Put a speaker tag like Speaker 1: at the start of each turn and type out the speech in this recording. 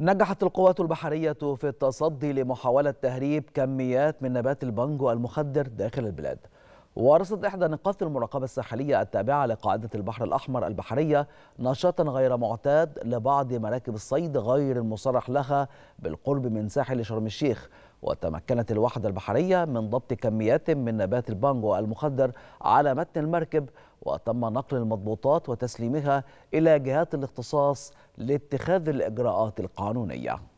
Speaker 1: نجحت القوات البحرية في التصدي لمحاولة تهريب كميات من نبات البانجو المخدر داخل البلاد ورصد إحدى نقاط المراقبة الساحلية التابعة لقاعدة البحر الأحمر البحرية نشاطا غير معتاد لبعض مراكب الصيد غير المصرح لها بالقرب من ساحل شرم الشيخ وتمكنت الوحدة البحرية من ضبط كميات من نبات البانجو المخدر على متن المركب وتم نقل المضبوطات وتسليمها إلى جهات الاختصاص لاتخاذ الإجراءات القانونية